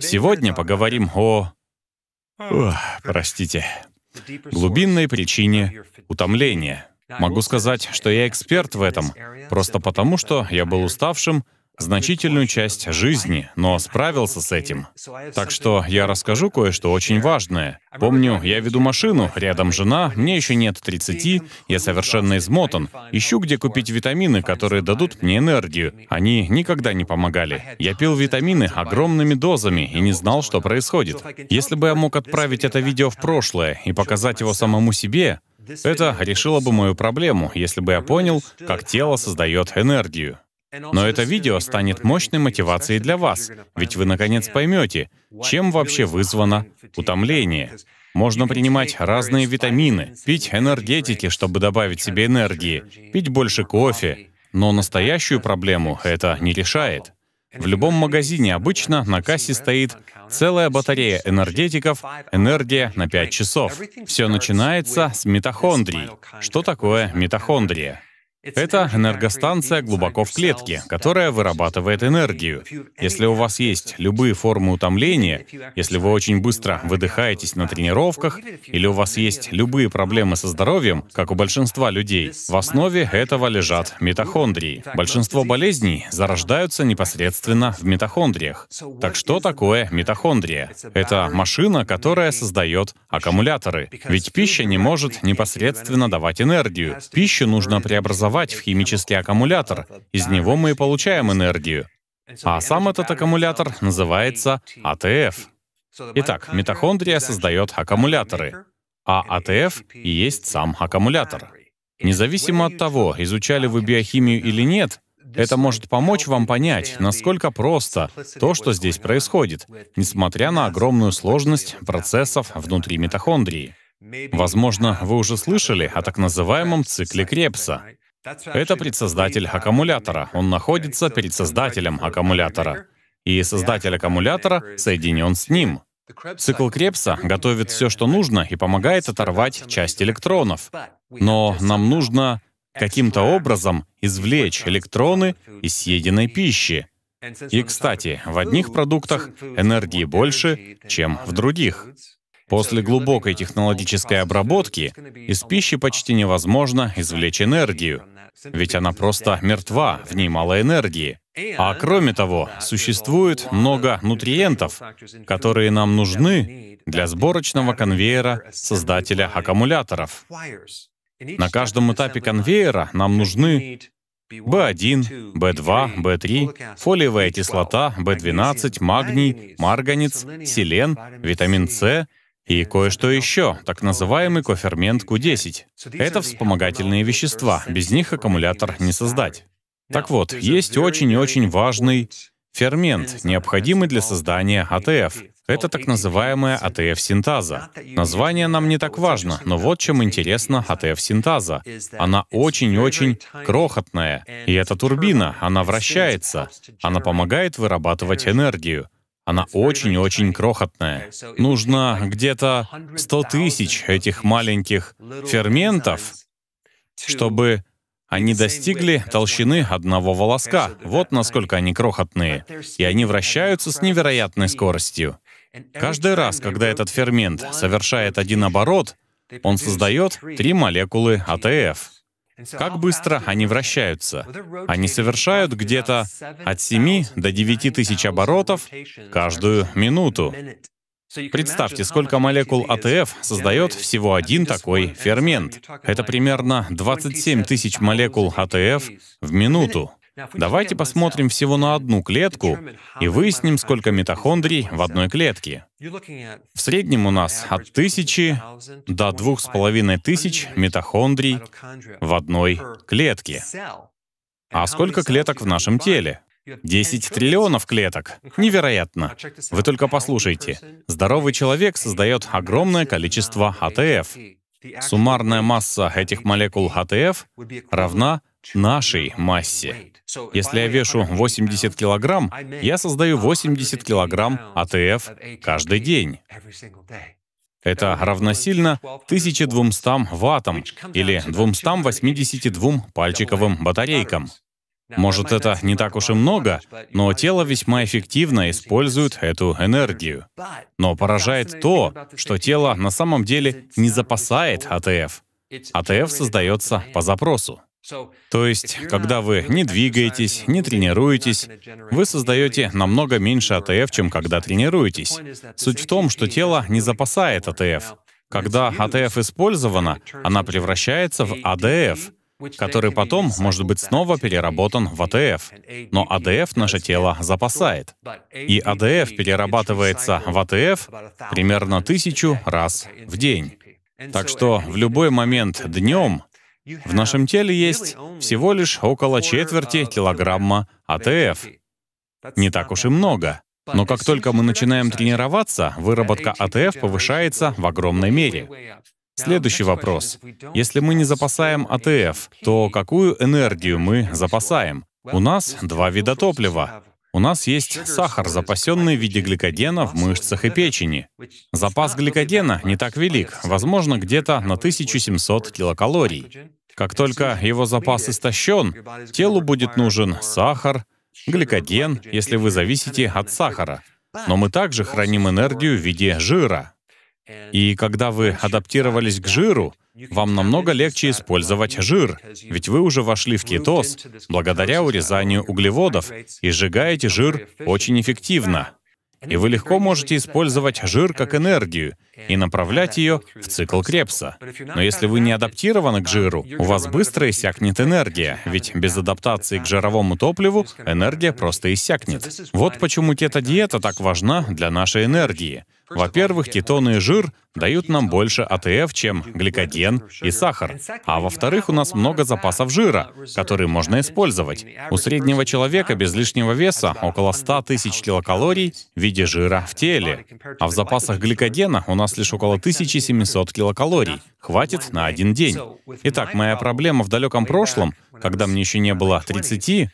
Сегодня поговорим о... Ох, простите. Глубинной причине утомления. Могу сказать, что я эксперт в этом, просто потому что я был уставшим, значительную часть жизни, но справился с этим. Так что я расскажу кое-что очень важное. Помню, я веду машину, рядом жена, мне еще нет 30, я совершенно измотан. Ищу, где купить витамины, которые дадут мне энергию. Они никогда не помогали. Я пил витамины огромными дозами и не знал, что происходит. Если бы я мог отправить это видео в прошлое и показать его самому себе, это решило бы мою проблему, если бы я понял, как тело создает энергию. Но это видео станет мощной мотивацией для вас, ведь вы наконец поймете, чем вообще вызвано утомление. Можно принимать разные витамины, пить энергетики, чтобы добавить себе энергии, пить больше кофе, но настоящую проблему это не решает. В любом магазине обычно на кассе стоит целая батарея энергетиков, энергия на 5 часов. Все начинается с митохондрий. Что такое митохондрия? Это энергостанция глубоко в клетке, которая вырабатывает энергию. Если у вас есть любые формы утомления, если вы очень быстро выдыхаетесь на тренировках, или у вас есть любые проблемы со здоровьем, как у большинства людей, в основе этого лежат митохондрии. Большинство болезней зарождаются непосредственно в митохондриях. Так что такое митохондрия? Это машина, которая создает аккумуляторы. Ведь пища не может непосредственно давать энергию. Пищу нужно преобразовать прессовать в химический аккумулятор. Из него мы и получаем энергию. А сам этот аккумулятор называется АТФ. Итак, митохондрия создает аккумуляторы, а АТФ и есть сам аккумулятор. Независимо от того, изучали вы биохимию или нет, это может помочь вам понять, насколько просто то, что здесь происходит, несмотря на огромную сложность процессов внутри митохондрии. Возможно, вы уже слышали о так называемом цикле Крепса. Это предсоздатель аккумулятора. Он находится перед создателем аккумулятора. И создатель аккумулятора соединен с ним. Цикл Крепса готовит все, что нужно, и помогает оторвать часть электронов. Но нам нужно каким-то образом извлечь электроны из съеденной пищи. И, кстати, в одних продуктах энергии больше, чем в других. После глубокой технологической обработки из пищи почти невозможно извлечь энергию, ведь она просто мертва, в ней мало энергии. А кроме того, существует много нутриентов, которые нам нужны для сборочного конвейера создателя аккумуляторов. На каждом этапе конвейера нам нужны B1, B2, B3, фолиевая кислота, B12, магний, марганец, селен, витамин С, и кое-что еще, так называемый кофермент Q10. Это вспомогательные вещества, без них аккумулятор не создать. Так вот, есть очень и очень важный фермент, необходимый для создания АТФ. Это так называемая АТФ-синтаза. Название нам не так важно, но вот чем интересна АТФ-синтаза. Она очень-очень крохотная, и эта турбина, она вращается, она помогает вырабатывать энергию. Она очень-очень крохотная. Нужно где-то 100 тысяч этих маленьких ферментов, чтобы они достигли толщины одного волоска. Вот насколько они крохотные. И они вращаются с невероятной скоростью. Каждый раз, когда этот фермент совершает один оборот, он создает три молекулы АТФ. Как быстро они вращаются? Они совершают где-то от 7 до 9 тысяч оборотов каждую минуту. Представьте, сколько молекул АТФ создает всего один такой фермент. Это примерно 27 тысяч молекул АТФ в минуту. Давайте посмотрим всего на одну клетку и выясним, сколько митохондрий в одной клетке. В среднем у нас от тысячи до двух с половиной тысяч митохондрий в одной клетке. А сколько клеток в нашем теле? 10 триллионов клеток. Невероятно. Вы только послушайте. Здоровый человек создает огромное количество АТФ. Суммарная масса этих молекул АТФ равна нашей массе. Если я вешу 80 килограмм, я создаю 80 килограмм АТФ каждый день. Это равносильно 1200 ваттам или 282 пальчиковым батарейкам. Может, это не так уж и много, но тело весьма эффективно использует эту энергию. Но поражает то, что тело на самом деле не запасает АТФ. АТФ создается по запросу. То есть, когда вы не двигаетесь, не тренируетесь, вы создаете намного меньше АТФ, чем когда тренируетесь. Суть в том, что тело не запасает АТФ. Когда АТФ использована, она превращается в АДФ, который потом может быть снова переработан в АТФ. Но АДФ наше тело запасает. И АДФ перерабатывается в АТФ примерно тысячу раз в день. Так что в любой момент днем в нашем теле есть всего лишь около uh, четверти килограмма АТФ. Не так уж и много. Но как только мы начинаем тренироваться, выработка АТФ повышается в огромной мере. Следующий вопрос. Если мы не запасаем АТФ, то какую энергию мы запасаем? У нас два вида топлива. У нас есть сахар, запасенный в виде гликогена в мышцах и печени. Запас гликогена не так велик, возможно, где-то на 1700 килокалорий. Как только его запас истощен, телу будет нужен сахар, гликоген, если вы зависите от сахара. Но мы также храним энергию в виде жира. И когда вы адаптировались к жиру, вам намного легче использовать жир, ведь вы уже вошли в кетоз благодаря урезанию углеводов и сжигаете жир очень эффективно. И вы легко можете использовать жир как энергию, и направлять ее в цикл Крепса. Но если вы не адаптированы к жиру, у вас быстро иссякнет энергия, ведь без адаптации к жировому топливу энергия просто иссякнет. Вот почему кето-диета так важна для нашей энергии. Во-первых, кетоны и жир дают нам больше АТФ, чем гликоген и сахар. А во-вторых, у нас много запасов жира, которые можно использовать. У среднего человека без лишнего веса около 100 тысяч килокалорий в виде жира в теле. А в запасах гликогена у нас нас лишь около 1700 килокалорий. Хватит на один день. Итак, моя проблема в далеком прошлом, когда мне еще не было 30,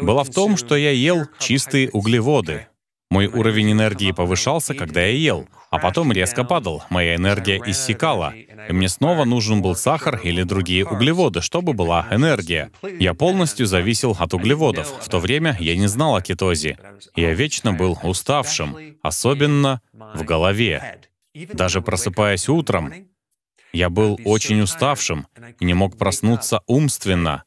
была в том, что я ел чистые углеводы. Мой уровень энергии повышался, когда я ел, а потом резко падал, моя энергия иссякала, и мне снова нужен был сахар или другие углеводы, чтобы была энергия. Я полностью зависел от углеводов. В то время я не знал о кетозе. Я вечно был уставшим, особенно в голове. Даже просыпаясь утром, я был очень уставшим и не мог проснуться умственно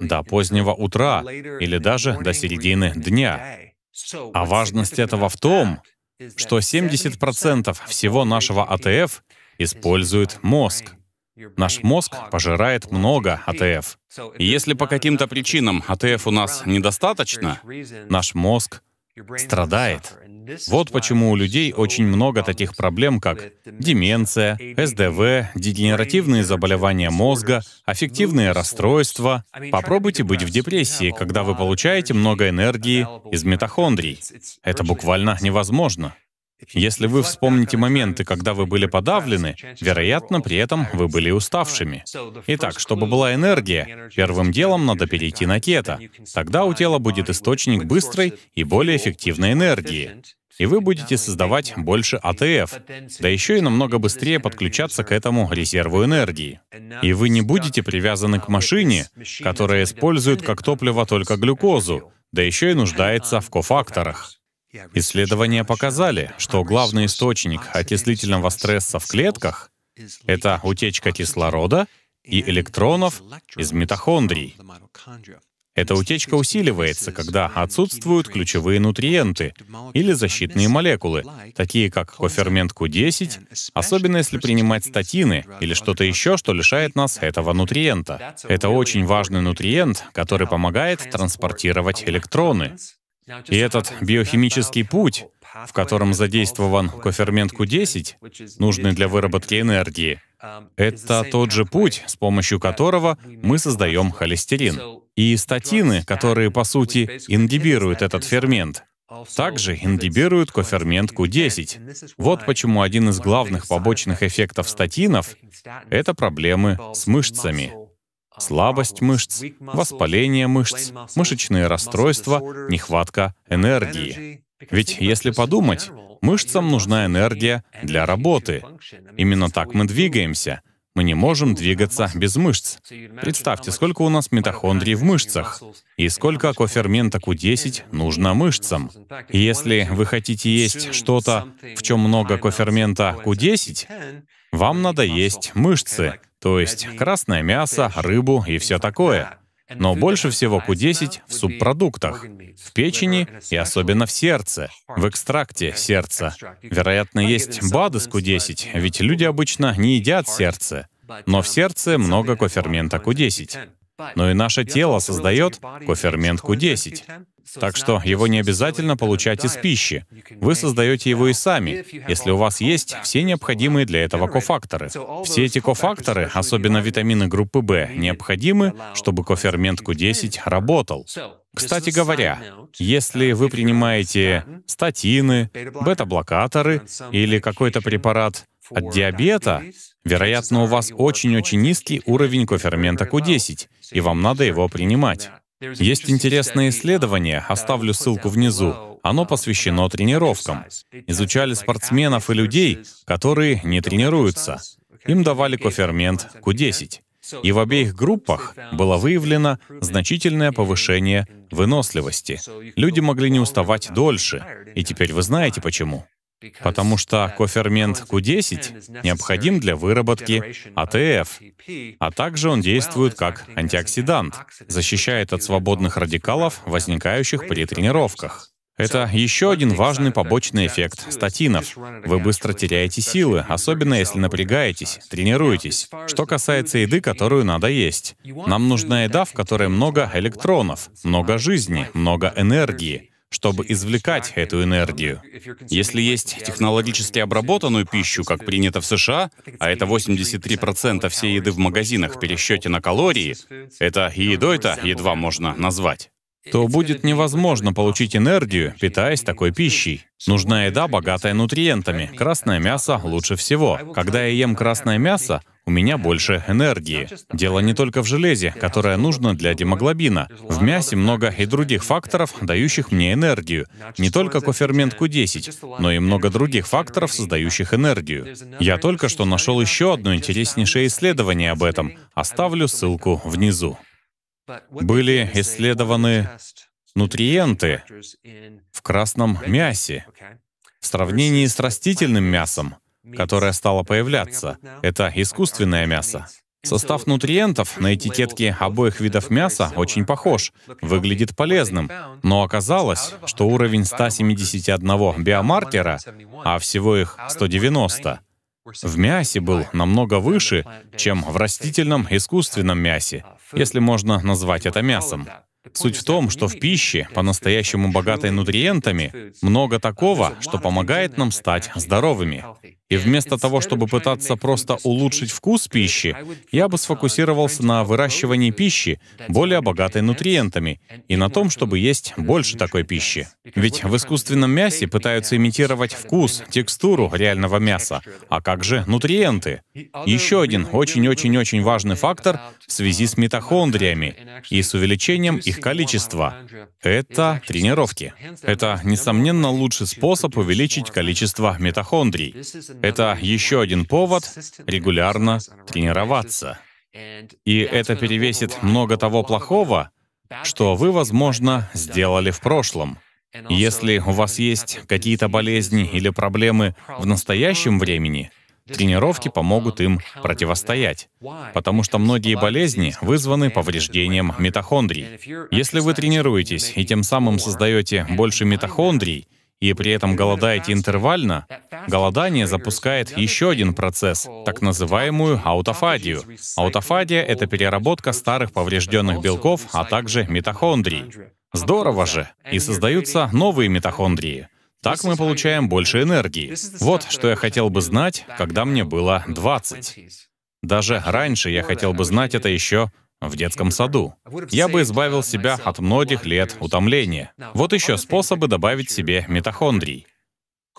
до позднего утра или даже до середины дня. А важность этого в том, что 70% всего нашего АТФ использует мозг. Наш мозг пожирает много АТФ. И если по каким-то причинам АТФ у нас недостаточно, наш мозг страдает. Вот почему у людей очень много таких проблем, как деменция, СДВ, дегенеративные заболевания мозга, аффективные расстройства. Попробуйте быть в депрессии, когда вы получаете много энергии из митохондрий. Это буквально невозможно. Если вы вспомните моменты, когда вы были подавлены, вероятно, при этом вы были уставшими. Итак, чтобы была энергия, первым делом надо перейти на кето. Тогда у тела будет источник быстрой и более эффективной энергии. И вы будете создавать больше АТФ, да еще и намного быстрее подключаться к этому резерву энергии. И вы не будете привязаны к машине, которая использует как топливо только глюкозу, да еще и нуждается в кофакторах. Исследования показали, что главный источник окислительного стресса в клетках — это утечка кислорода и электронов из митохондрий. Эта утечка усиливается, когда отсутствуют ключевые нутриенты или защитные молекулы, такие как кофермент Q10, особенно если принимать статины или что-то еще, что лишает нас этого нутриента. Это очень важный нутриент, который помогает транспортировать электроны. И этот биохимический путь, в котором задействован кофермент Q10, нужный для выработки энергии, это тот же путь, с помощью которого мы создаем холестерин. И статины, которые, по сути, ингибируют этот фермент, также ингибируют кофермент Q10. Вот почему один из главных побочных эффектов статинов — это проблемы с мышцами слабость мышц, воспаление мышц, мышечные расстройства, нехватка энергии. Ведь если подумать, мышцам нужна энергия для работы. Именно так мы двигаемся. Мы не можем двигаться без мышц. Представьте, сколько у нас митохондрий в мышцах и сколько кофермента Q10 нужно мышцам. И если вы хотите есть что-то, в чем много кофермента Q10, вам надо есть мышцы, то есть красное мясо, рыбу и все такое. Но больше всего Q10 uh, в субпродуктах, в печени и особенно в сердце, в экстракте сердца. Вероятно, есть БАДы с Q10, ведь люди обычно не едят uh, сердце. Но в uh, сердце много кофермента Q10 но и наше тело создает кофермент Q10. Так что его не обязательно получать из пищи. Вы создаете его и сами, если у вас есть все необходимые для этого кофакторы. Все эти кофакторы, особенно витамины группы В, необходимы, чтобы кофермент Q10 работал. Кстати говоря, если uh, вы принимаете статины, бета-блокаторы или какой-то препарат от диабета, вероятно, у вас очень-очень низкий уровень кофермента Q10, и вам надо его принимать. Есть интересное исследование, оставлю ссылку внизу. Оно посвящено тренировкам. Изучали спортсменов и людей, которые не тренируются. Им давали кофермент Q10. И в обеих группах было выявлено значительное повышение выносливости. Люди могли не уставать дольше, и теперь вы знаете почему потому что кофермент Q10 необходим для выработки АТФ, а также он действует как антиоксидант, защищает от свободных радикалов, возникающих при тренировках. Это еще один важный побочный эффект статинов. Вы быстро теряете силы, особенно если напрягаетесь, тренируетесь. Что касается еды, которую надо есть. Нам нужна еда, в которой много электронов, много жизни, много энергии, чтобы извлекать эту энергию. Если есть технологически обработанную пищу, как принято в США, а это 83% всей еды в магазинах в пересчете на калории, это едой-то едва можно назвать то будет невозможно получить энергию, питаясь такой пищей. Нужна еда, богатая нутриентами. А красное мясо лучше всего. Когда я ем красное мясо, у меня больше энергии. Дело не только в железе, которое нужно для гемоглобина. В мясе много и других факторов, дающих мне энергию. Не только кофермент Q10, но и много других факторов, создающих энергию. Я только что нашел еще одно интереснейшее исследование об этом. Оставлю ссылку внизу были исследованы нутриенты в красном мясе в сравнении с растительным мясом, которое стало появляться. Это искусственное мясо. Состав нутриентов на этикетке обоих видов мяса очень похож, выглядит полезным, но оказалось, что уровень 171 биомаркера, а всего их 190, в мясе был намного выше, чем в растительном искусственном мясе, если можно назвать это мясом. Суть в том, что в пище, по-настоящему богатой нутриентами, много такого, что помогает нам стать здоровыми. И вместо того, чтобы пытаться просто улучшить вкус пищи, я бы сфокусировался на выращивании пищи, более богатой нутриентами, и на том, чтобы есть больше такой пищи. Ведь в искусственном мясе пытаются имитировать вкус, текстуру реального мяса. А как же нутриенты? Еще один очень-очень-очень важный фактор в связи с митохондриями и с увеличением их количества — это тренировки. Это, несомненно, лучший способ увеличить количество митохондрий. Это еще один повод регулярно тренироваться. И это перевесит много того плохого, что вы, возможно, сделали в прошлом. Если у вас есть какие-то болезни или проблемы в настоящем времени, тренировки помогут им противостоять, потому что многие болезни вызваны повреждением митохондрий. Если вы тренируетесь и тем самым создаете больше митохондрий, и при этом голодаете интервально, голодание запускает еще один процесс, так называемую аутофагию. Аутофагия — это переработка старых поврежденных белков, а также митохондрий. Здорово же! И создаются новые митохондрии. Так мы получаем больше энергии. Вот что я хотел бы знать, когда мне было 20. Даже раньше я хотел бы знать это еще в детском саду. Я бы избавил себя от многих лет утомления. Вот еще способы добавить себе митохондрий.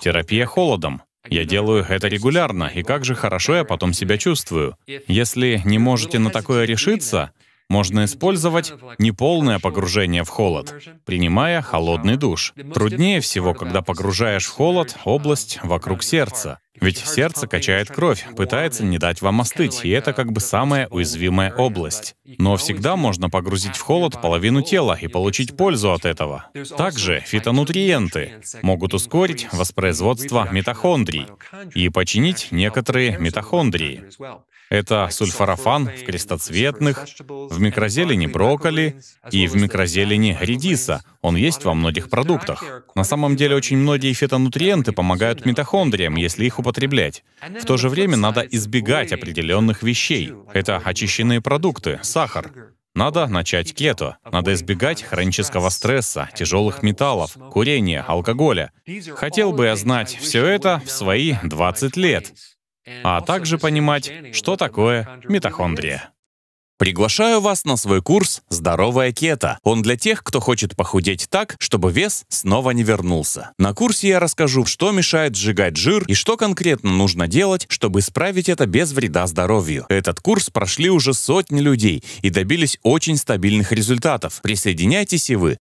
Терапия холодом. Я делаю это регулярно, и как же хорошо я потом себя чувствую. Если не можете на такое решиться, можно использовать неполное погружение в холод, принимая холодный душ. Труднее всего, когда погружаешь в холод область вокруг сердца. Ведь сердце качает кровь, пытается не дать вам остыть, и это как бы самая уязвимая область. Но всегда можно погрузить в холод половину тела и получить пользу от этого. Также фитонутриенты могут ускорить воспроизводство митохондрий и починить некоторые митохондрии. Это сульфорафан в крестоцветных, в микрозелени брокколи и в микрозелени редиса. Он есть во многих продуктах. На самом деле очень многие фитонутриенты помогают митохондриям, если их употреблять. В то же время надо избегать определенных вещей. Это очищенные продукты, сахар. Надо начать кето. Надо избегать хронического стресса, тяжелых металлов, курения, алкоголя. Хотел бы я знать все это в свои 20 лет а также понимать, что такое митохондрия. Приглашаю вас на свой курс «Здоровая кето». Он для тех, кто хочет похудеть так, чтобы вес снова не вернулся. На курсе я расскажу, что мешает сжигать жир и что конкретно нужно делать, чтобы исправить это без вреда здоровью. Этот курс прошли уже сотни людей и добились очень стабильных результатов. Присоединяйтесь и вы.